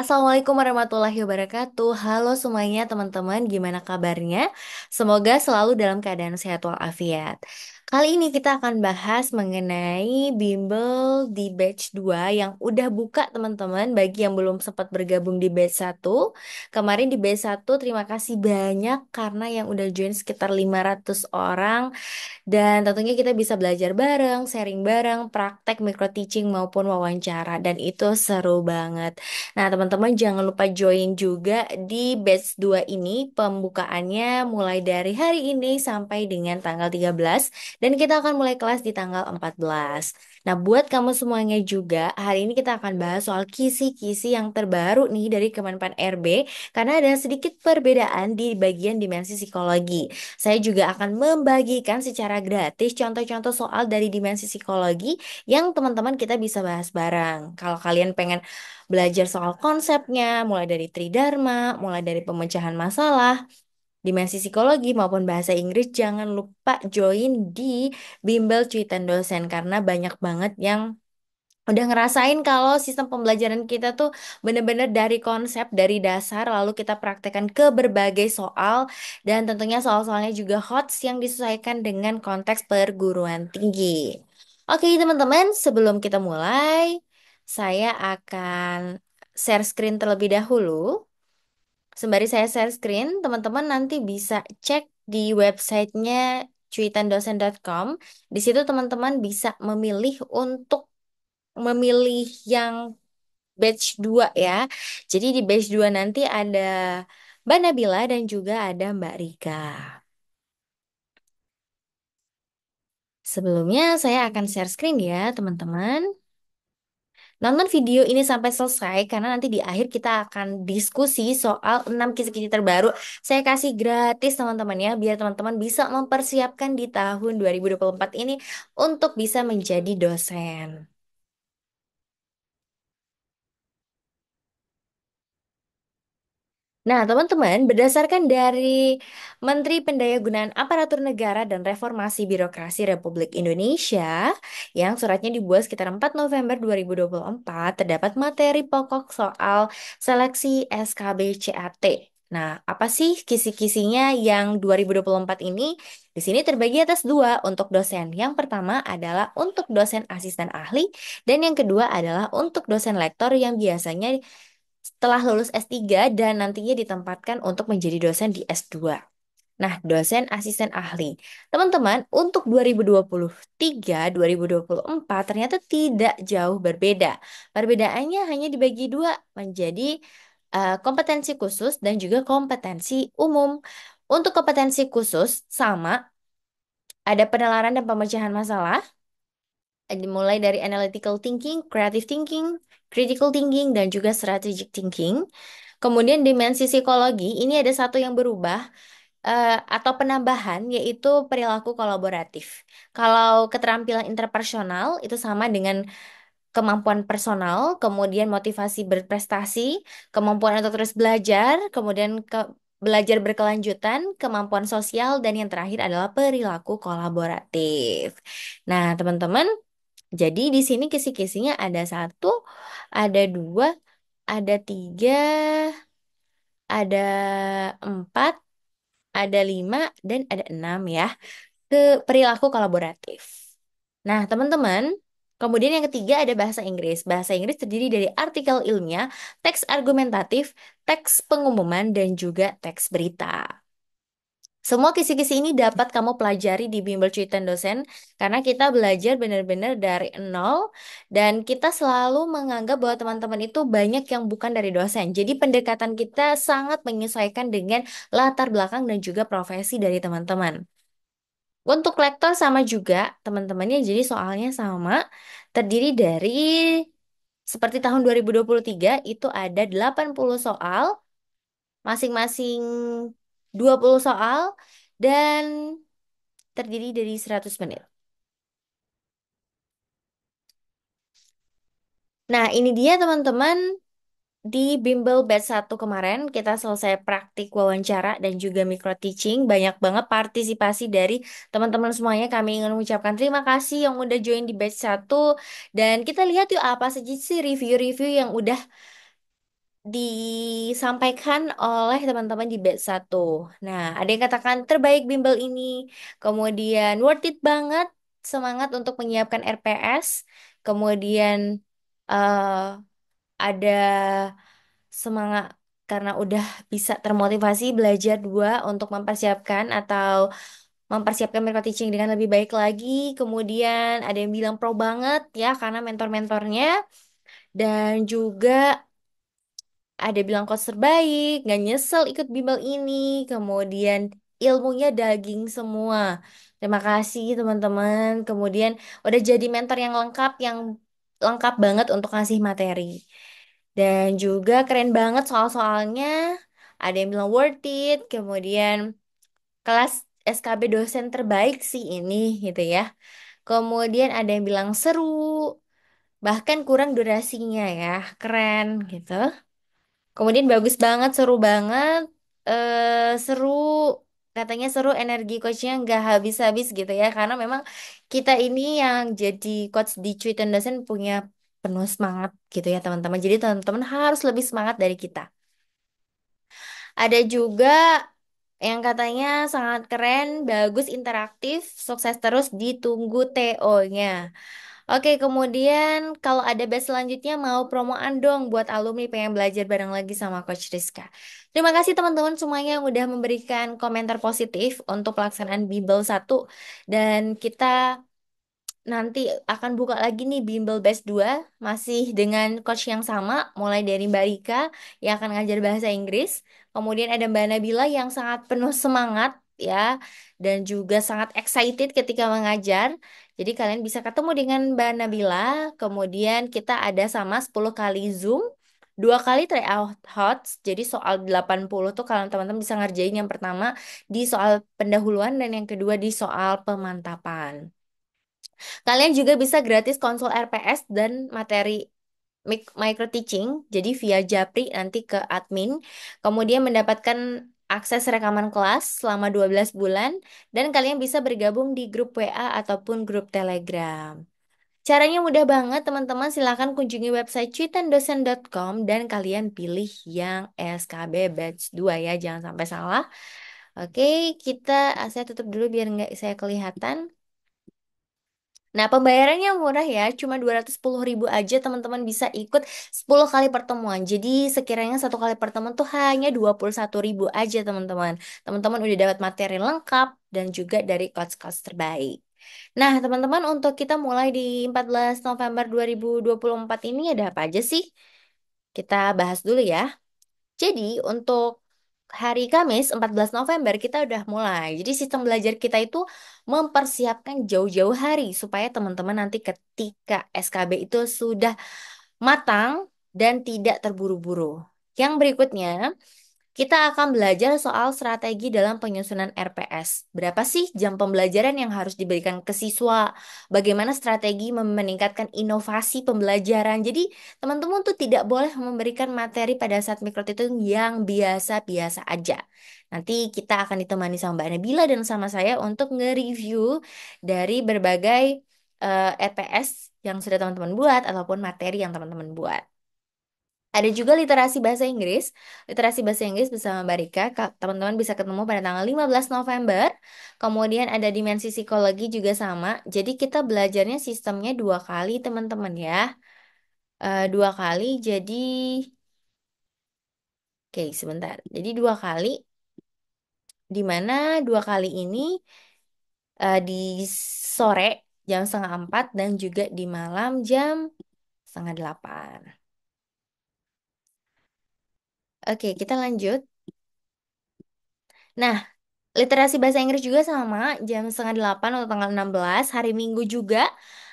Assalamualaikum warahmatullahi wabarakatuh. Halo semuanya teman-teman, gimana kabarnya? Semoga selalu dalam keadaan sehat walafiat. Kali ini kita akan bahas mengenai bimbel di batch 2 yang udah buka teman-teman bagi yang belum sempat bergabung di batch 1. Kemarin di batch 1 terima kasih banyak karena yang udah join sekitar 500 orang dan tentunya kita bisa belajar bareng, sharing bareng, praktek micro teaching maupun wawancara dan itu seru banget. Nah, teman-teman jangan lupa join juga di batch 2 ini pembukaannya mulai dari hari ini sampai dengan tanggal 13 dan kita akan mulai kelas di tanggal 14. Nah, buat kamu semuanya juga, hari ini kita akan bahas soal kisi-kisi yang terbaru nih dari Kemenpan RB karena ada sedikit perbedaan di bagian dimensi psikologi. Saya juga akan membagikan secara gratis contoh-contoh soal dari dimensi psikologi yang teman-teman kita bisa bahas bareng. Kalau kalian pengen belajar soal konsepnya, mulai dari tridharma, mulai dari pemecahan masalah, dimensi psikologi maupun bahasa Inggris, jangan lupa join di bimbel cuitan dosen karena banyak banget yang udah ngerasain kalau sistem pembelajaran kita tuh bener-bener dari konsep dari dasar lalu kita praktekkan ke berbagai soal dan tentunya soal-soalnya juga hot yang disesuaikan dengan konteks perguruan tinggi. Oke teman-teman, sebelum kita mulai, saya akan share screen terlebih dahulu. Sembari saya share screen, teman-teman nanti bisa cek di websitenya cuitandosen.com. Di situ teman-teman bisa memilih untuk memilih yang batch 2 ya. Jadi di batch 2 nanti ada Mbak Nabila dan juga ada Mbak Rika. Sebelumnya saya akan share screen ya teman-teman. Nonton video ini sampai selesai karena nanti di akhir kita akan diskusi soal 6 kisah-kisah terbaru. Saya kasih gratis teman-teman ya biar teman-teman bisa mempersiapkan di tahun 2024 ini untuk bisa menjadi dosen. Nah, teman-teman, berdasarkan dari Menteri Pendayagunaan Aparatur Negara dan Reformasi Birokrasi Republik Indonesia yang suratnya dibuat sekitar 4 November 2024, terdapat materi pokok soal seleksi SKB CAT. Nah, apa sih kisi-kisinya yang 2024 ini? Di sini terbagi atas dua untuk dosen. Yang pertama adalah untuk dosen asisten ahli, dan yang kedua adalah untuk dosen lektor yang biasanya setelah lulus S3 dan nantinya ditempatkan untuk menjadi dosen di S2. Nah, dosen asisten ahli. Teman-teman, untuk 2023-2024 ternyata tidak jauh berbeda. Perbedaannya hanya dibagi dua menjadi uh, kompetensi khusus dan juga kompetensi umum. Untuk kompetensi khusus sama ada penelaran dan pemecahan masalah, dimulai dari analytical thinking, creative thinking, critical thinking, dan juga strategic thinking. Kemudian dimensi psikologi, ini ada satu yang berubah uh, atau penambahan yaitu perilaku kolaboratif. Kalau keterampilan interpersonal itu sama dengan kemampuan personal, kemudian motivasi berprestasi, kemampuan untuk terus belajar, kemudian ke belajar berkelanjutan, kemampuan sosial, dan yang terakhir adalah perilaku kolaboratif. Nah, teman-teman, jadi di sini kisi-kisinya ada satu, ada dua, ada tiga, ada empat, ada lima, dan ada enam ya. Ke perilaku kolaboratif. Nah, teman-teman, kemudian yang ketiga ada bahasa Inggris. Bahasa Inggris terdiri dari artikel ilmiah, teks argumentatif, teks pengumuman, dan juga teks berita. Semua kisi-kisi ini dapat kamu pelajari di bimbel cuitan dosen karena kita belajar benar-benar dari nol dan kita selalu menganggap bahwa teman-teman itu banyak yang bukan dari dosen. Jadi pendekatan kita sangat menyesuaikan dengan latar belakang dan juga profesi dari teman-teman. Untuk lektor sama juga teman-temannya jadi soalnya sama terdiri dari seperti tahun 2023 itu ada 80 soal masing-masing 20 soal dan terdiri dari 100 menit. Nah, ini dia teman-teman di Bimbel Batch 1 kemarin kita selesai praktik wawancara dan juga micro teaching. Banyak banget partisipasi dari teman-teman semuanya. Kami ingin mengucapkan terima kasih yang udah join di Batch 1 dan kita lihat yuk apa saja sih review-review yang udah disampaikan oleh teman-teman di batch 1. Nah, ada yang katakan terbaik bimbel ini, kemudian worth it banget, semangat untuk menyiapkan RPS, kemudian uh, ada semangat karena udah bisa termotivasi belajar dua untuk mempersiapkan atau mempersiapkan mereka teaching dengan lebih baik lagi. Kemudian ada yang bilang pro banget ya karena mentor-mentornya dan juga ada bilang kau terbaik, nggak nyesel ikut bimbel ini, kemudian ilmunya daging semua. Terima kasih teman-teman. Kemudian udah jadi mentor yang lengkap, yang lengkap banget untuk ngasih materi. Dan juga keren banget soal-soalnya. Ada yang bilang worth it, kemudian kelas SKB dosen terbaik sih ini gitu ya. Kemudian ada yang bilang seru, bahkan kurang durasinya ya. Keren gitu. Kemudian bagus banget, seru banget, eh seru katanya seru energi coachnya nggak habis-habis gitu ya karena memang kita ini yang jadi coach di Cuitan Dosen punya penuh semangat gitu ya teman-teman. Jadi teman-teman harus lebih semangat dari kita. Ada juga yang katanya sangat keren, bagus, interaktif, sukses terus, ditunggu TO-nya. Oke, kemudian kalau ada batch selanjutnya mau promoan dong buat alumni pengen belajar bareng lagi sama Coach Rizka. Terima kasih teman-teman semuanya yang udah memberikan komentar positif untuk pelaksanaan bimbel 1 dan kita nanti akan buka lagi nih bimbel batch 2 masih dengan coach yang sama mulai dari Mbak Rika yang akan ngajar bahasa Inggris, kemudian ada Mbak Nabila yang sangat penuh semangat ya dan juga sangat excited ketika mengajar jadi kalian bisa ketemu dengan Mbak Nabila, kemudian kita ada sama 10 kali Zoom, dua kali tryout hots. Jadi soal 80 tuh kalian teman-teman bisa ngerjain yang pertama di soal pendahuluan dan yang kedua di soal pemantapan. Kalian juga bisa gratis konsul RPS dan materi micro teaching jadi via Japri nanti ke admin kemudian mendapatkan akses rekaman kelas selama 12 bulan, dan kalian bisa bergabung di grup WA ataupun grup Telegram. Caranya mudah banget, teman-teman. Silahkan kunjungi website cuitandosen.com dan kalian pilih yang SKB Batch 2 ya, jangan sampai salah. Oke, kita saya tutup dulu biar nggak saya kelihatan. Nah, pembayarannya murah ya, cuma 210 ribu aja teman-teman bisa ikut 10 kali pertemuan. Jadi sekiranya satu kali pertemuan tuh hanya 21 ribu aja teman-teman. Teman-teman udah dapat materi lengkap dan juga dari coach-coach terbaik. Nah, teman-teman untuk kita mulai di 14 November 2024 ini ada apa aja sih? Kita bahas dulu ya. Jadi untuk hari Kamis 14 November kita udah mulai. Jadi sistem belajar kita itu mempersiapkan jauh-jauh hari supaya teman-teman nanti ketika SKB itu sudah matang dan tidak terburu-buru. Yang berikutnya, kita akan belajar soal strategi dalam penyusunan RPS. Berapa sih jam pembelajaran yang harus diberikan ke siswa? Bagaimana strategi meningkatkan inovasi pembelajaran? Jadi, teman-teman tuh tidak boleh memberikan materi pada saat mikrotitung yang biasa-biasa aja. Nanti kita akan ditemani sama Mbak Nabila dan sama saya untuk nge-review dari berbagai uh, eh, RPS e yang sudah teman-teman buat ataupun materi yang teman-teman buat. Ada juga literasi bahasa Inggris. Literasi bahasa Inggris bersama Mbak Rika. Teman-teman bisa ketemu pada tanggal 15 November. Kemudian ada dimensi psikologi juga sama. Jadi kita belajarnya sistemnya dua kali teman-teman ya. Uh, dua kali jadi... Oke, sebentar. Jadi dua kali. dimana dua kali ini uh, di sore jam setengah empat dan juga di malam jam setengah delapan. Oke, kita lanjut. Nah, literasi bahasa Inggris juga sama, jam setengah delapan atau tanggal 16, hari Minggu juga.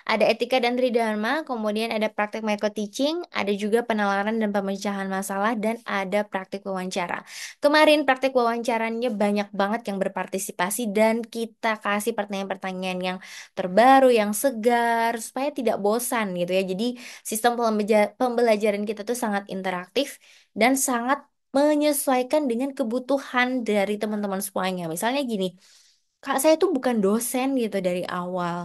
Ada etika dan tridharma, kemudian ada praktik micro teaching, ada juga penalaran dan pemecahan masalah, dan ada praktik wawancara. Kemarin praktik wawancaranya banyak banget yang berpartisipasi dan kita kasih pertanyaan-pertanyaan yang terbaru, yang segar, supaya tidak bosan gitu ya. Jadi sistem pembelajaran kita tuh sangat interaktif dan sangat menyesuaikan dengan kebutuhan dari teman-teman semuanya. Misalnya gini, Kak, saya tuh bukan dosen gitu dari awal.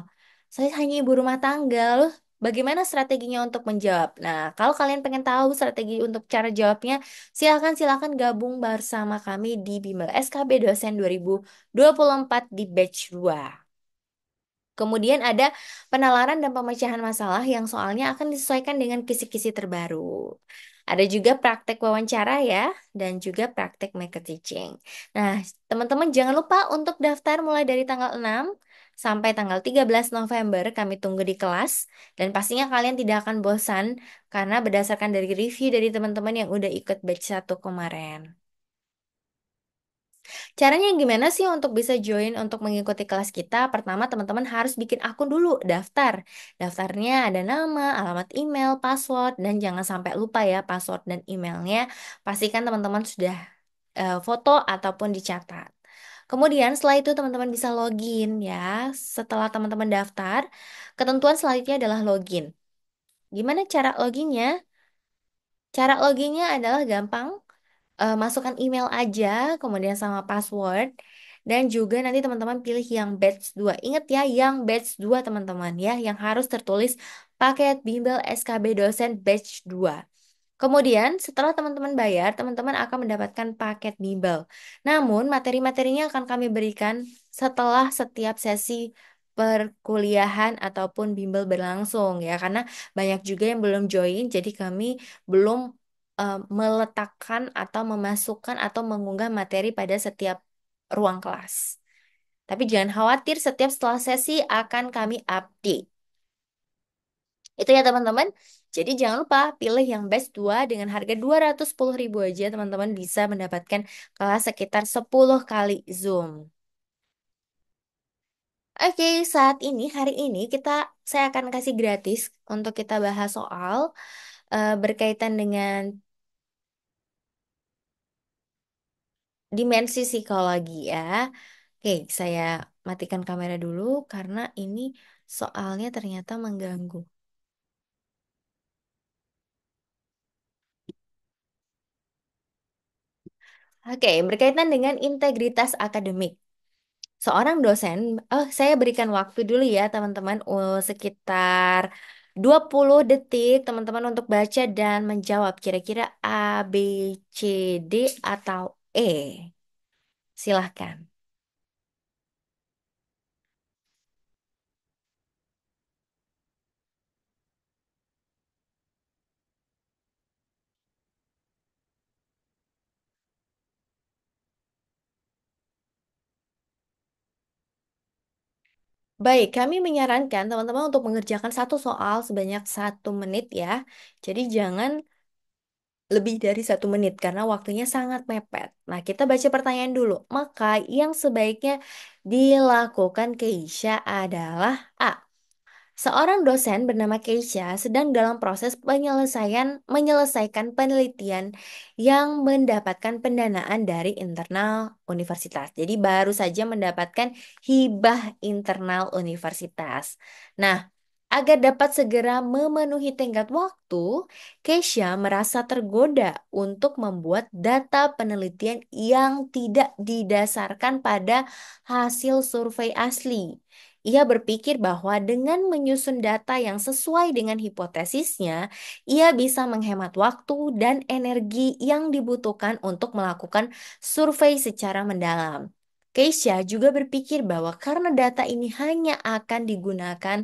Saya hanya ibu rumah tangga. Loh, bagaimana strateginya untuk menjawab? Nah, kalau kalian pengen tahu strategi untuk cara jawabnya, silakan silakan gabung bersama kami di Bimbel SKB Dosen 2024 di batch 2. Kemudian ada penalaran dan pemecahan masalah yang soalnya akan disesuaikan dengan kisi-kisi terbaru. Ada juga praktek wawancara ya, dan juga praktek market teaching. Nah, teman-teman jangan lupa untuk daftar mulai dari tanggal 6 sampai tanggal 13 November kami tunggu di kelas. Dan pastinya kalian tidak akan bosan karena berdasarkan dari review dari teman-teman yang udah ikut batch 1 kemarin. Caranya gimana sih untuk bisa join untuk mengikuti kelas kita? Pertama, teman-teman harus bikin akun dulu, daftar. Daftarnya ada nama, alamat email, password, dan jangan sampai lupa ya password dan emailnya. Pastikan teman-teman sudah uh, foto ataupun dicatat. Kemudian setelah itu teman-teman bisa login ya. Setelah teman-teman daftar, ketentuan selanjutnya adalah login. Gimana cara loginnya? Cara loginnya adalah gampang uh, masukkan email aja, kemudian sama password. Dan juga nanti teman-teman pilih yang batch 2. Ingat ya, yang batch 2 teman-teman ya, yang harus tertulis paket bimbel SKB dosen batch 2. Kemudian setelah teman-teman bayar, teman-teman akan mendapatkan paket bimbel. Namun materi-materinya akan kami berikan setelah setiap sesi perkuliahan ataupun bimbel berlangsung ya karena banyak juga yang belum join jadi kami belum uh, meletakkan atau memasukkan atau mengunggah materi pada setiap ruang kelas. Tapi jangan khawatir, setiap setelah sesi akan kami update. Itu ya teman-teman. Jadi jangan lupa pilih yang best 2 dengan harga 210 ribu aja teman-teman bisa mendapatkan kelas sekitar 10 kali Zoom. Oke, saat ini hari ini kita saya akan kasih gratis untuk kita bahas soal uh, berkaitan dengan dimensi psikologi ya. Oke, saya matikan kamera dulu karena ini soalnya ternyata mengganggu. Oke, berkaitan dengan integritas akademik. Seorang dosen, oh saya berikan waktu dulu ya teman-teman eh, sekitar 20 detik teman-teman untuk baca dan menjawab kira-kira A, B, C, D atau E. Silahkan. Baik, kami menyarankan teman-teman untuk mengerjakan satu soal sebanyak satu menit ya. Jadi jangan lebih dari satu menit karena waktunya sangat mepet. Nah, kita baca pertanyaan dulu. Maka yang sebaiknya dilakukan Keisha adalah A. Seorang dosen bernama Keisha sedang dalam proses penyelesaian menyelesaikan penelitian yang mendapatkan pendanaan dari internal universitas. Jadi baru saja mendapatkan hibah internal universitas. Nah, Agar dapat segera memenuhi tenggat waktu, Keisha merasa tergoda untuk membuat data penelitian yang tidak didasarkan pada hasil survei asli. Ia berpikir bahwa dengan menyusun data yang sesuai dengan hipotesisnya, ia bisa menghemat waktu dan energi yang dibutuhkan untuk melakukan survei secara mendalam. Keisha juga berpikir bahwa karena data ini hanya akan digunakan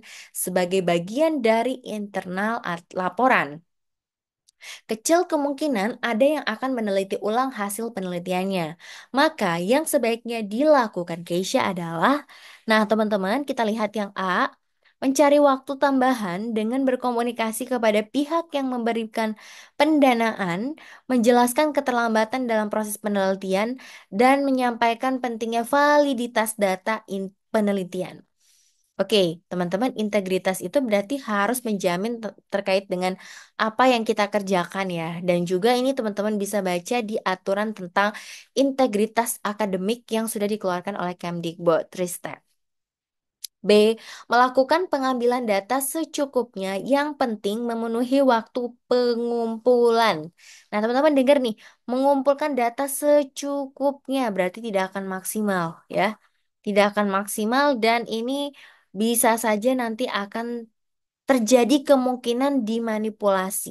sebagai bagian dari internal laporan. Kecil kemungkinan ada yang akan meneliti ulang hasil penelitiannya. Maka yang sebaiknya dilakukan Keisha adalah, nah teman-teman kita lihat yang A, mencari waktu tambahan dengan berkomunikasi kepada pihak yang memberikan pendanaan, menjelaskan keterlambatan dalam proses penelitian, dan menyampaikan pentingnya validitas data penelitian. Oke, teman-teman, integritas itu berarti harus menjamin terkait dengan apa yang kita kerjakan ya. Dan juga ini teman-teman bisa baca di aturan tentang integritas akademik yang sudah dikeluarkan oleh Kemdikbud Ristek. B. Melakukan pengambilan data secukupnya, yang penting memenuhi waktu pengumpulan. Nah, teman-teman dengar nih, mengumpulkan data secukupnya berarti tidak akan maksimal ya. Tidak akan maksimal dan ini bisa saja nanti akan terjadi kemungkinan dimanipulasi.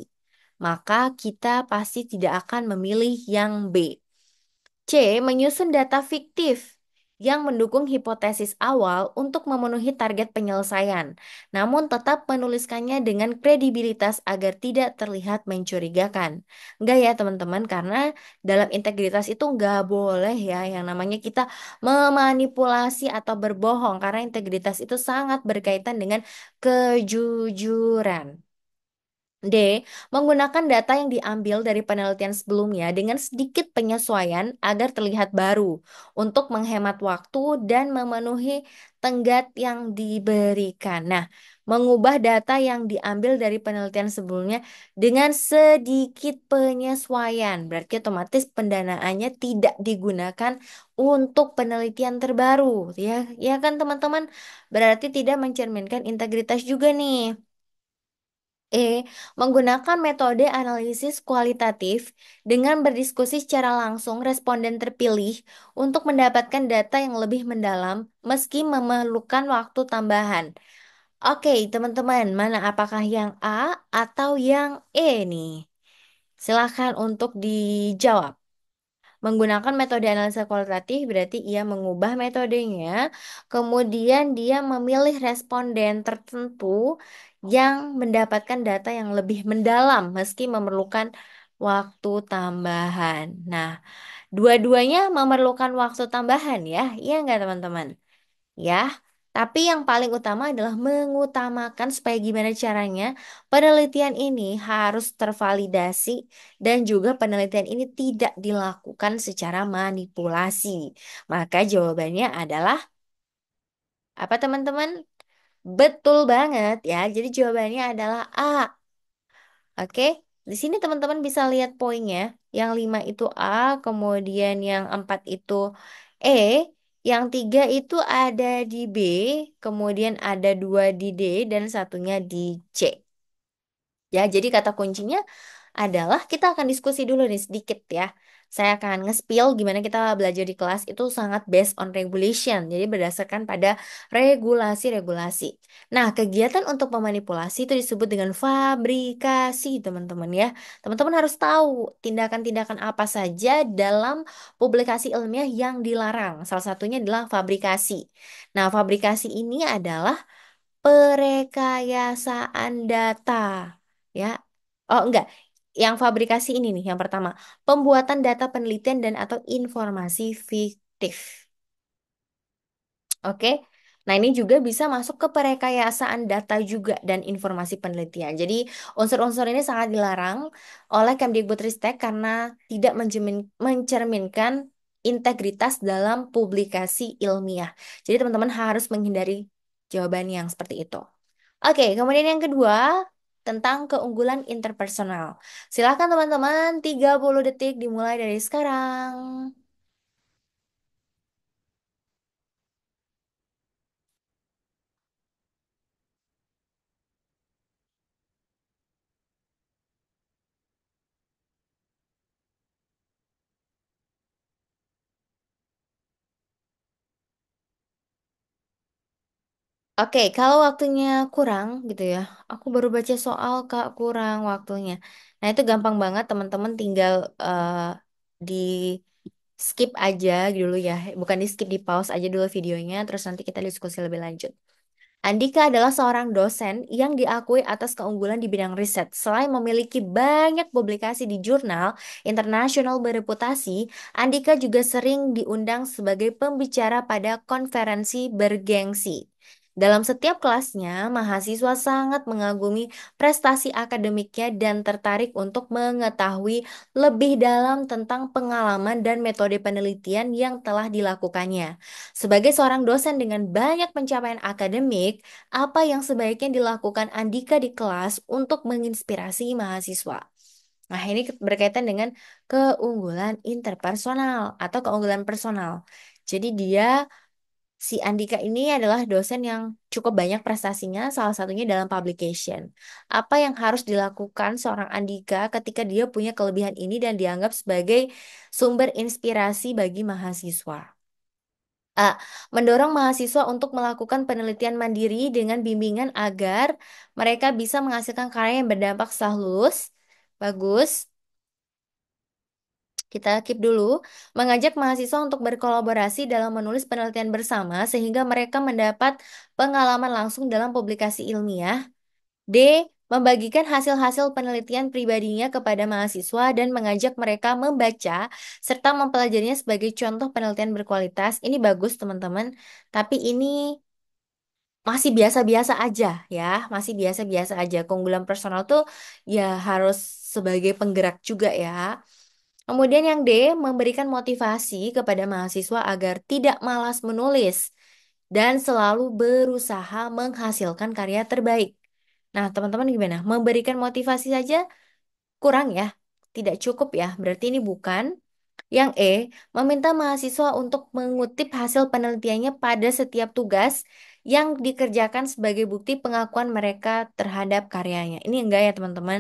Maka kita pasti tidak akan memilih yang B. C. Menyusun data fiktif yang mendukung hipotesis awal untuk memenuhi target penyelesaian, namun tetap menuliskannya dengan kredibilitas agar tidak terlihat mencurigakan. Enggak ya teman-teman, karena dalam integritas itu enggak boleh ya yang namanya kita memanipulasi atau berbohong, karena integritas itu sangat berkaitan dengan kejujuran. D. Menggunakan data yang diambil dari penelitian sebelumnya dengan sedikit penyesuaian agar terlihat baru untuk menghemat waktu dan memenuhi tenggat yang diberikan. Nah, mengubah data yang diambil dari penelitian sebelumnya dengan sedikit penyesuaian. Berarti otomatis pendanaannya tidak digunakan untuk penelitian terbaru, ya. Ya kan teman-teman? Berarti tidak mencerminkan integritas juga nih. E. Menggunakan metode analisis kualitatif dengan berdiskusi secara langsung responden terpilih untuk mendapatkan data yang lebih mendalam meski memerlukan waktu tambahan. Oke, teman-teman, mana apakah yang A atau yang E nih? Silahkan untuk dijawab. Menggunakan metode analisa kualitatif berarti ia mengubah metodenya, kemudian dia memilih responden tertentu yang mendapatkan data yang lebih mendalam meski memerlukan waktu tambahan. Nah, dua-duanya memerlukan waktu tambahan ya, iya nggak teman-teman? Ya, tapi yang paling utama adalah mengutamakan supaya gimana caranya penelitian ini harus tervalidasi dan juga penelitian ini tidak dilakukan secara manipulasi. Maka jawabannya adalah apa teman-teman? Betul banget ya. Jadi jawabannya adalah A. Oke, di sini teman-teman bisa lihat poinnya. Yang 5 itu A, kemudian yang 4 itu E, yang 3 itu ada di B, kemudian ada 2 di D, dan satunya di C. Ya, jadi kata kuncinya adalah kita akan diskusi dulu nih sedikit ya saya akan nge-spill gimana kita belajar di kelas itu sangat based on regulation. Jadi berdasarkan pada regulasi-regulasi. Nah, kegiatan untuk memanipulasi itu disebut dengan fabrikasi, teman-teman ya. Teman-teman harus tahu tindakan-tindakan apa saja dalam publikasi ilmiah yang dilarang. Salah satunya adalah fabrikasi. Nah, fabrikasi ini adalah perekayasaan data. Ya, Oh enggak, yang fabrikasi ini nih yang pertama, pembuatan data penelitian dan atau informasi fiktif. Oke. Nah, ini juga bisa masuk ke perekayasaan data juga dan informasi penelitian. Jadi, unsur-unsur ini sangat dilarang oleh Kemdikbudristek karena tidak mencerminkan integritas dalam publikasi ilmiah. Jadi, teman-teman harus menghindari jawaban yang seperti itu. Oke, kemudian yang kedua, tentang keunggulan interpersonal. Silakan teman-teman, 30 detik dimulai dari sekarang. Oke, kalau waktunya kurang gitu ya, aku baru baca soal Kak kurang waktunya. Nah itu gampang banget teman-teman tinggal uh, di skip aja dulu ya, bukan di skip di pause aja dulu videonya, terus nanti kita diskusi lebih lanjut. Andika adalah seorang dosen yang diakui atas keunggulan di bidang riset. Selain memiliki banyak publikasi di jurnal internasional bereputasi, Andika juga sering diundang sebagai pembicara pada konferensi bergengsi. Dalam setiap kelasnya, mahasiswa sangat mengagumi prestasi akademiknya dan tertarik untuk mengetahui lebih dalam tentang pengalaman dan metode penelitian yang telah dilakukannya. Sebagai seorang dosen dengan banyak pencapaian akademik, apa yang sebaiknya dilakukan Andika di kelas untuk menginspirasi mahasiswa? Nah, ini berkaitan dengan keunggulan interpersonal atau keunggulan personal. Jadi dia si Andika ini adalah dosen yang cukup banyak prestasinya, salah satunya dalam publication. Apa yang harus dilakukan seorang Andika ketika dia punya kelebihan ini dan dianggap sebagai sumber inspirasi bagi mahasiswa? A. Mendorong mahasiswa untuk melakukan penelitian mandiri dengan bimbingan agar mereka bisa menghasilkan karya yang berdampak setelah lulus. Bagus. Kita keep dulu. Mengajak mahasiswa untuk berkolaborasi dalam menulis penelitian bersama sehingga mereka mendapat pengalaman langsung dalam publikasi ilmiah. D. Membagikan hasil-hasil penelitian pribadinya kepada mahasiswa dan mengajak mereka membaca serta mempelajarinya sebagai contoh penelitian berkualitas. Ini bagus, teman-teman. Tapi ini masih biasa-biasa aja ya, masih biasa-biasa aja. Keunggulan personal tuh ya harus sebagai penggerak juga ya. Kemudian yang D, memberikan motivasi kepada mahasiswa agar tidak malas menulis dan selalu berusaha menghasilkan karya terbaik. Nah, teman-teman gimana? Memberikan motivasi saja kurang ya? Tidak cukup ya? Berarti ini bukan. Yang E, meminta mahasiswa untuk mengutip hasil penelitiannya pada setiap tugas yang dikerjakan sebagai bukti pengakuan mereka terhadap karyanya. Ini enggak ya teman-teman.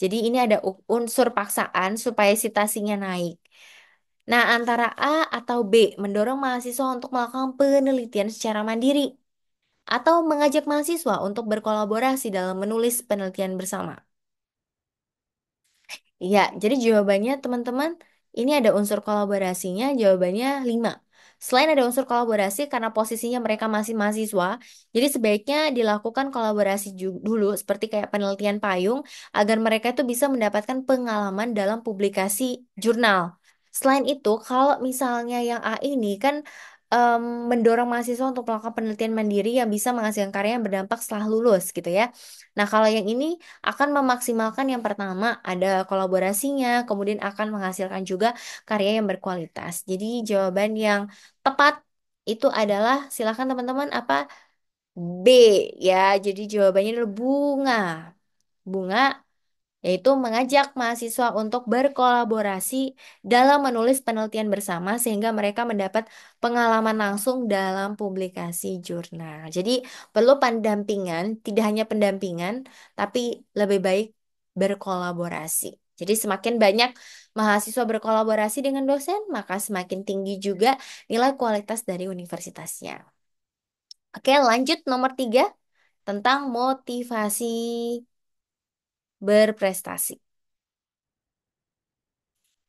Jadi ini ada unsur paksaan supaya citasinya naik. Nah, antara A atau B mendorong mahasiswa untuk melakukan penelitian secara mandiri atau mengajak mahasiswa untuk berkolaborasi dalam menulis penelitian bersama. ya jadi jawabannya teman-teman, ini ada unsur kolaborasinya, jawabannya 5. Selain ada unsur kolaborasi karena posisinya mereka masih mahasiswa, jadi sebaiknya dilakukan kolaborasi dulu seperti kayak penelitian payung agar mereka itu bisa mendapatkan pengalaman dalam publikasi jurnal. Selain itu, kalau misalnya yang A ini kan um, mendorong mahasiswa untuk melakukan penelitian mandiri yang bisa menghasilkan karya yang berdampak setelah lulus gitu ya. Nah, kalau yang ini akan memaksimalkan yang pertama ada kolaborasinya, kemudian akan menghasilkan juga karya yang berkualitas. Jadi jawaban yang tepat itu adalah silakan teman-teman apa B ya. Jadi jawabannya adalah bunga. Bunga yaitu mengajak mahasiswa untuk berkolaborasi dalam menulis penelitian bersama sehingga mereka mendapat pengalaman langsung dalam publikasi jurnal. Jadi perlu pendampingan, tidak hanya pendampingan, tapi lebih baik berkolaborasi. Jadi semakin banyak mahasiswa berkolaborasi dengan dosen, maka semakin tinggi juga nilai kualitas dari universitasnya. Oke, lanjut nomor tiga tentang motivasi berprestasi.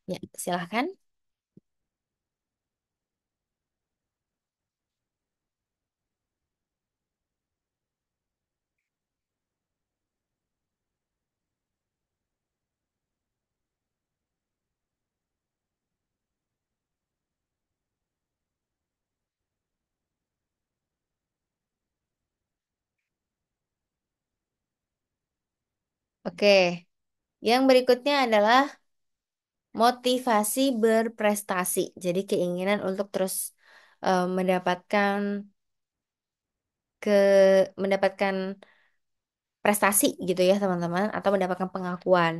Ya, silahkan. Oke, yang berikutnya adalah motivasi berprestasi. Jadi keinginan untuk terus uh, mendapatkan ke mendapatkan prestasi gitu ya teman-teman atau mendapatkan pengakuan.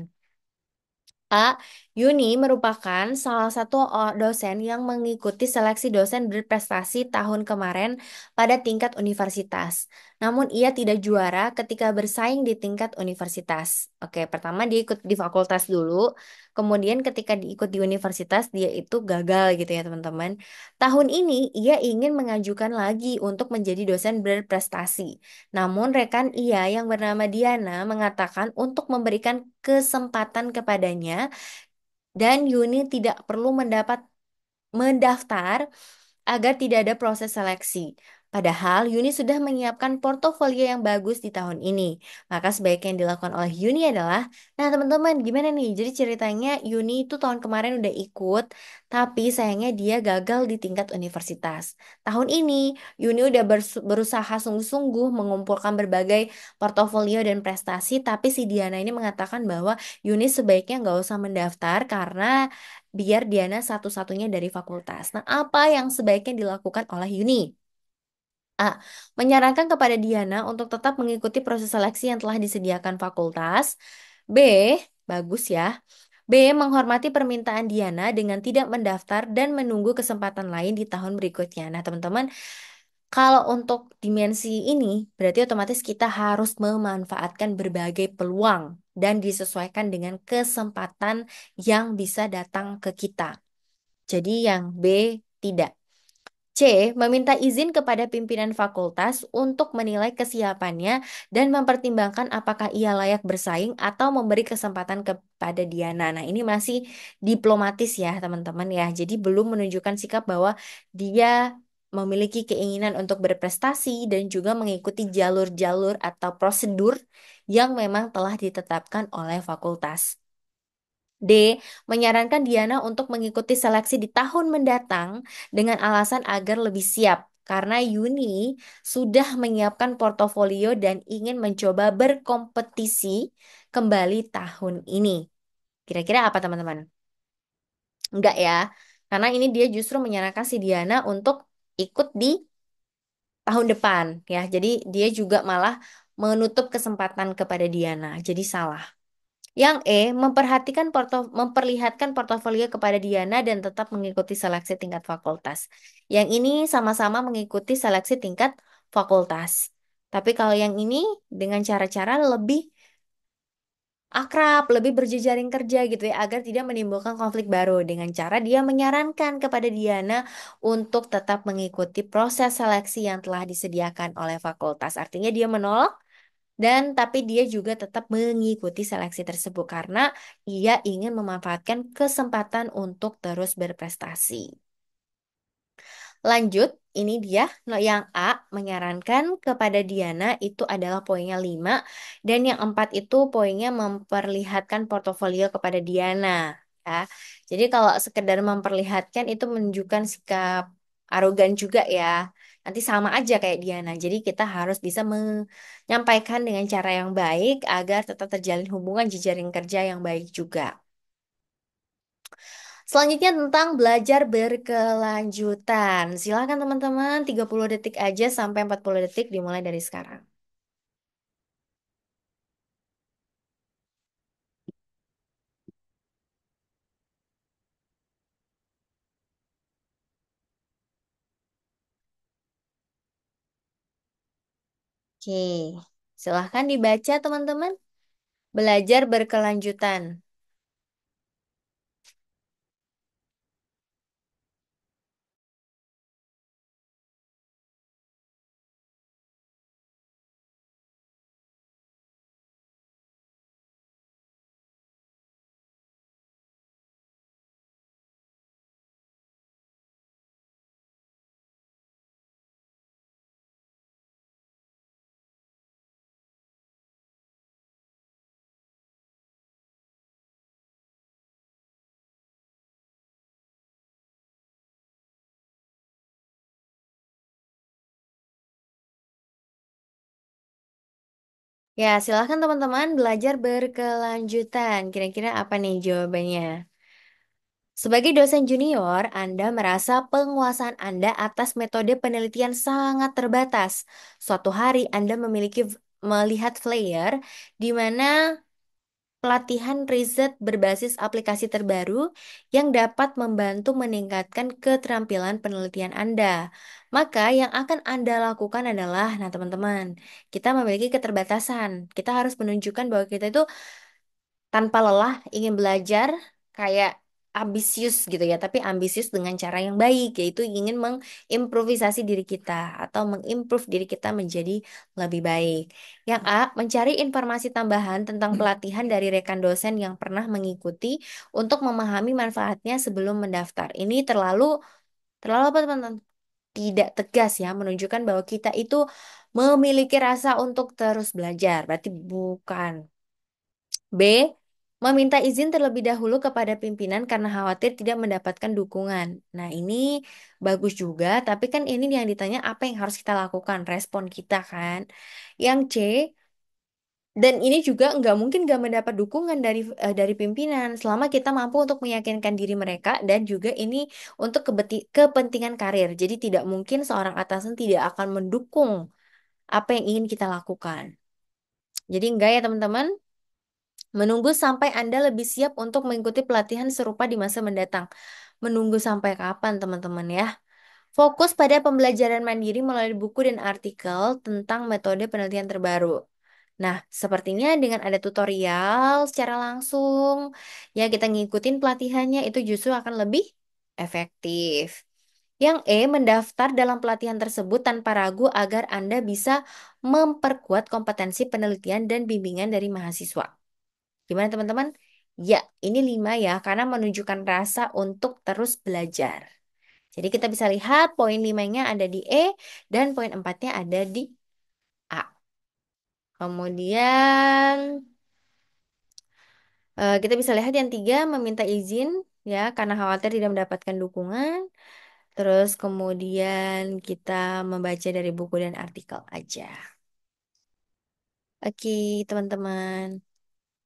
A. Yuni merupakan salah satu dosen yang mengikuti seleksi dosen berprestasi tahun kemarin pada tingkat universitas. Namun ia tidak juara ketika bersaing di tingkat universitas. Oke, pertama dia ikut di fakultas dulu, Kemudian ketika diikut di universitas dia itu gagal gitu ya teman-teman. Tahun ini ia ingin mengajukan lagi untuk menjadi dosen berprestasi. Namun rekan ia yang bernama Diana mengatakan untuk memberikan kesempatan kepadanya dan Yuni tidak perlu mendapat mendaftar agar tidak ada proses seleksi. Padahal Yuni sudah menyiapkan portofolio yang bagus di tahun ini. Maka sebaiknya yang dilakukan oleh Yuni adalah, nah teman-teman gimana nih? Jadi ceritanya Yuni itu tahun kemarin udah ikut, tapi sayangnya dia gagal di tingkat universitas. Tahun ini Yuni udah berusaha sungguh-sungguh mengumpulkan berbagai portofolio dan prestasi, tapi si Diana ini mengatakan bahwa Yuni sebaiknya nggak usah mendaftar karena biar Diana satu-satunya dari fakultas. Nah, apa yang sebaiknya dilakukan oleh Yuni? A. Menyarankan kepada Diana untuk tetap mengikuti proses seleksi yang telah disediakan fakultas. B. Bagus ya. B. Menghormati permintaan Diana dengan tidak mendaftar dan menunggu kesempatan lain di tahun berikutnya. Nah, teman-teman, kalau untuk dimensi ini, berarti otomatis kita harus memanfaatkan berbagai peluang dan disesuaikan dengan kesempatan yang bisa datang ke kita. Jadi yang B tidak. C. Meminta izin kepada pimpinan fakultas untuk menilai kesiapannya dan mempertimbangkan apakah ia layak bersaing atau memberi kesempatan kepada Diana. Nah, ini masih diplomatis ya, teman-teman ya. Jadi belum menunjukkan sikap bahwa dia memiliki keinginan untuk berprestasi dan juga mengikuti jalur-jalur atau prosedur yang memang telah ditetapkan oleh fakultas. D. Menyarankan Diana untuk mengikuti seleksi di tahun mendatang dengan alasan agar lebih siap karena Yuni sudah menyiapkan portofolio dan ingin mencoba berkompetisi kembali tahun ini. Kira-kira apa teman-teman? Enggak ya, karena ini dia justru menyarankan si Diana untuk ikut di tahun depan ya. Jadi dia juga malah menutup kesempatan kepada Diana. Jadi salah. Yang E, memperhatikan porto memperlihatkan portofolio kepada Diana dan tetap mengikuti seleksi tingkat fakultas. Yang ini sama-sama mengikuti seleksi tingkat fakultas. Tapi kalau yang ini dengan cara-cara lebih akrab, lebih berjejaring kerja gitu ya, agar tidak menimbulkan konflik baru dengan cara dia menyarankan kepada Diana untuk tetap mengikuti proses seleksi yang telah disediakan oleh fakultas. Artinya dia menolak dan tapi dia juga tetap mengikuti seleksi tersebut karena ia ingin memanfaatkan kesempatan untuk terus berprestasi. Lanjut, ini dia nah, yang A menyarankan kepada Diana itu adalah poinnya 5 dan yang 4 itu poinnya memperlihatkan portofolio kepada Diana ya. Jadi kalau sekedar memperlihatkan itu menunjukkan sikap arogan juga ya nanti sama aja kayak Diana. Jadi kita harus bisa menyampaikan dengan cara yang baik agar tetap terjalin hubungan jejaring kerja yang baik juga. Selanjutnya tentang belajar berkelanjutan. Silakan teman-teman 30 detik aja sampai 40 detik dimulai dari sekarang. Oke, silahkan dibaca teman-teman. Belajar berkelanjutan. Ya, silahkan teman-teman belajar berkelanjutan. Kira-kira apa nih jawabannya? Sebagai dosen junior, Anda merasa penguasaan Anda atas metode penelitian sangat terbatas. Suatu hari Anda memiliki melihat flyer di mana pelatihan riset berbasis aplikasi terbaru yang dapat membantu meningkatkan keterampilan penelitian Anda. Maka yang akan Anda lakukan adalah, nah teman-teman, kita memiliki keterbatasan. Kita harus menunjukkan bahwa kita itu tanpa lelah ingin belajar, kayak ambisius gitu ya, tapi ambisius dengan cara yang baik, yaitu ingin mengimprovisasi diri kita atau mengimprove diri kita menjadi lebih baik. Yang A, mencari informasi tambahan tentang hmm. pelatihan dari rekan dosen yang pernah mengikuti untuk memahami manfaatnya sebelum mendaftar. Ini terlalu terlalu apa teman-teman? Tidak tegas ya, menunjukkan bahwa kita itu memiliki rasa untuk terus belajar. Berarti bukan B Meminta izin terlebih dahulu kepada pimpinan karena khawatir tidak mendapatkan dukungan. Nah, ini bagus juga, tapi kan ini yang ditanya apa yang harus kita lakukan, respon kita kan. Yang C, dan ini juga nggak mungkin nggak mendapat dukungan dari uh, dari pimpinan selama kita mampu untuk meyakinkan diri mereka dan juga ini untuk kebeti- kepentingan karir. Jadi tidak mungkin seorang atasan tidak akan mendukung apa yang ingin kita lakukan. Jadi enggak ya teman-teman? Menunggu sampai Anda lebih siap untuk mengikuti pelatihan serupa di masa mendatang. Menunggu sampai kapan, teman-teman ya? Fokus pada pembelajaran mandiri melalui buku dan artikel tentang metode penelitian terbaru. Nah, sepertinya dengan ada tutorial secara langsung, ya kita ngikutin pelatihannya itu justru akan lebih efektif. Yang E, mendaftar dalam pelatihan tersebut tanpa ragu agar Anda bisa memperkuat kompetensi penelitian dan bimbingan dari mahasiswa. Gimana teman-teman? Ya, ini lima ya, karena menunjukkan rasa untuk terus belajar. Jadi kita bisa lihat poin limanya ada di E dan poin empatnya ada di A. Kemudian eh, kita bisa lihat yang tiga meminta izin ya karena khawatir tidak mendapatkan dukungan. Terus kemudian kita membaca dari buku dan artikel aja. Oke, teman-teman.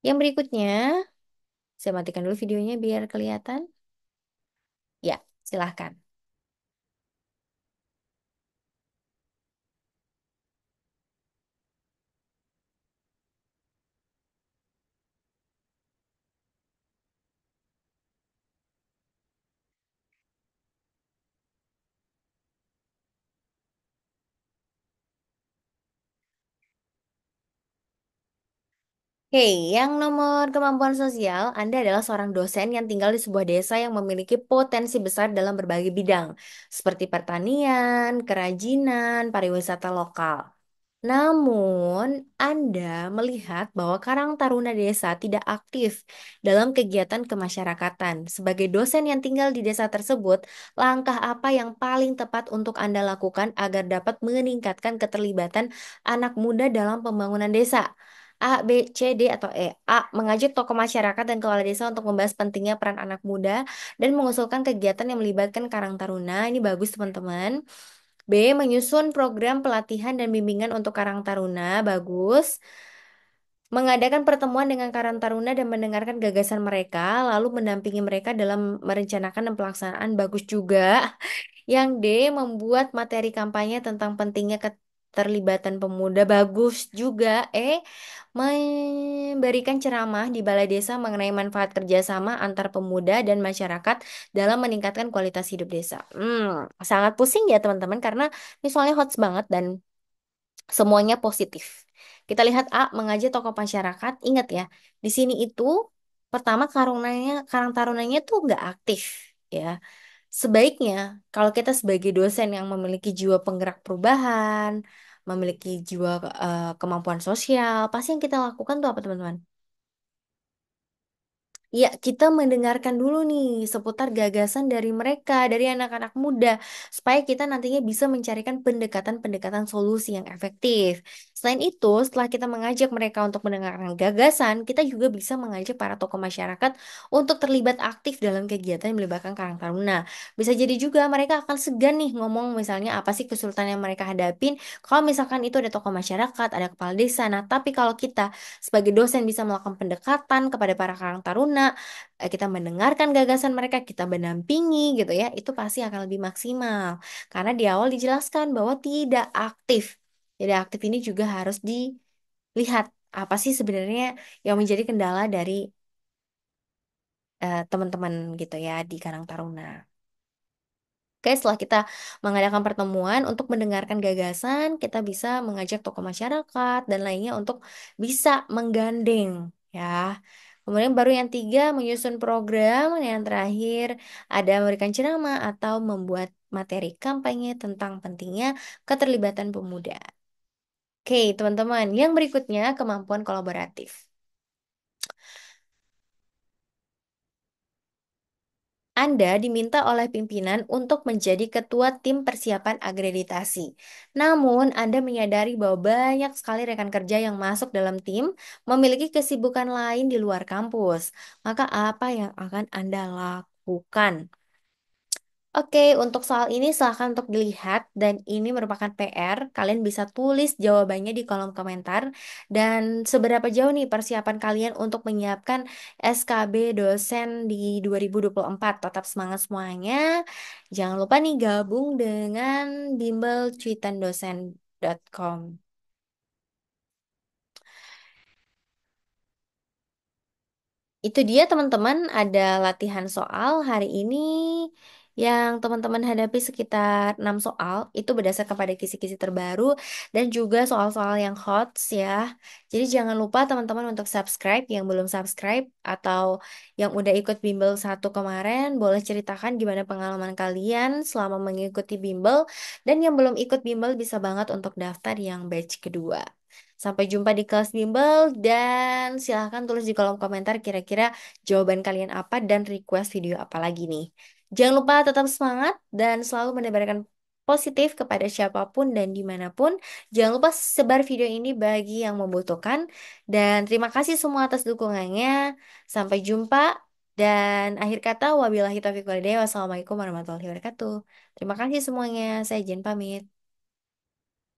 Yang berikutnya, saya matikan dulu videonya biar kelihatan. Ya, silahkan. Hei, yang nomor kemampuan sosial, Anda adalah seorang dosen yang tinggal di sebuah desa yang memiliki potensi besar dalam berbagai bidang, seperti pertanian, kerajinan, pariwisata lokal. Namun, Anda melihat bahwa Karang Taruna Desa tidak aktif dalam kegiatan kemasyarakatan. Sebagai dosen yang tinggal di desa tersebut, langkah apa yang paling tepat untuk Anda lakukan agar dapat meningkatkan keterlibatan anak muda dalam pembangunan desa? A, B, C, D, atau E. A. Mengajak tokoh masyarakat dan kepala desa untuk membahas pentingnya peran anak muda dan mengusulkan kegiatan yang melibatkan Karang Taruna. Ini bagus, teman-teman. B. Menyusun program pelatihan dan bimbingan untuk Karang Taruna. Bagus. Mengadakan pertemuan dengan Karang Taruna dan mendengarkan gagasan mereka, lalu mendampingi mereka dalam merencanakan dan pelaksanaan. Bagus juga. Yang D, membuat materi kampanye tentang pentingnya keterlibatan pemuda bagus juga eh memberikan ceramah di Balai Desa mengenai manfaat kerjasama antar pemuda dan masyarakat dalam meningkatkan kualitas hidup desa. Hmm, sangat pusing ya teman-teman karena ini soalnya hot banget dan semuanya positif. Kita lihat A mengajak tokoh masyarakat. Ingat ya, di sini itu pertama karunanya karang tarunanya tuh nggak aktif ya. Sebaiknya kalau kita sebagai dosen yang memiliki jiwa penggerak perubahan, memiliki jiwa uh, kemampuan sosial, pasti yang kita lakukan tuh apa teman-teman? Ya, kita mendengarkan dulu nih seputar gagasan dari mereka, dari anak-anak muda, supaya kita nantinya bisa mencarikan pendekatan-pendekatan solusi yang efektif. Selain itu, setelah kita mengajak mereka untuk mendengarkan gagasan, kita juga bisa mengajak para tokoh masyarakat untuk terlibat aktif dalam kegiatan yang melibatkan Karang Taruna. Bisa jadi juga mereka akan segan nih ngomong misalnya apa sih kesulitan yang mereka hadapin kalau misalkan itu ada tokoh masyarakat, ada kepala desa. Nah, tapi kalau kita sebagai dosen bisa melakukan pendekatan kepada para Karang Taruna, eh, kita mendengarkan gagasan mereka, kita mendampingi gitu ya, itu pasti akan lebih maksimal. Karena di awal dijelaskan bahwa tidak aktif jadi aktif ini juga harus dilihat apa sih sebenarnya yang menjadi kendala dari teman eh, teman-teman gitu ya di Karang Taruna. Oke, setelah kita mengadakan pertemuan untuk mendengarkan gagasan, kita bisa mengajak tokoh masyarakat dan lainnya untuk bisa menggandeng, ya. Kemudian baru yang tiga, menyusun program. Yang terakhir, ada memberikan ceramah atau membuat materi kampanye tentang pentingnya keterlibatan pemuda. Oke, teman-teman. Yang berikutnya, kemampuan kolaboratif. Anda diminta oleh pimpinan untuk menjadi ketua tim persiapan akreditasi. Namun, Anda menyadari bahwa banyak sekali rekan kerja yang masuk dalam tim memiliki kesibukan lain di luar kampus. Maka, apa yang akan Anda lakukan? Oke, untuk soal ini silahkan untuk dilihat dan ini merupakan PR. Kalian bisa tulis jawabannya di kolom komentar dan seberapa jauh nih persiapan kalian untuk menyiapkan SKB dosen di 2024. Tetap semangat semuanya. Jangan lupa nih gabung dengan bimbel Itu dia teman-teman, ada latihan soal hari ini yang teman-teman hadapi sekitar 6 soal itu berdasarkan pada kisi-kisi terbaru dan juga soal-soal yang hot ya. Jadi jangan lupa teman-teman untuk subscribe yang belum subscribe atau yang udah ikut bimbel satu kemarin boleh ceritakan gimana pengalaman kalian selama mengikuti bimbel dan yang belum ikut bimbel bisa banget untuk daftar yang batch kedua. Sampai jumpa di kelas bimbel dan silahkan tulis di kolom komentar kira-kira jawaban kalian apa dan request video apa lagi nih. Jangan lupa tetap semangat dan selalu menebarkan positif kepada siapapun dan dimanapun. Jangan lupa sebar video ini bagi yang membutuhkan. Dan terima kasih semua atas dukungannya. Sampai jumpa. Dan akhir kata, wabillahi taufiq walhidayah. Wassalamualaikum warahmatullahi wabarakatuh. Terima kasih semuanya. Saya Jen pamit.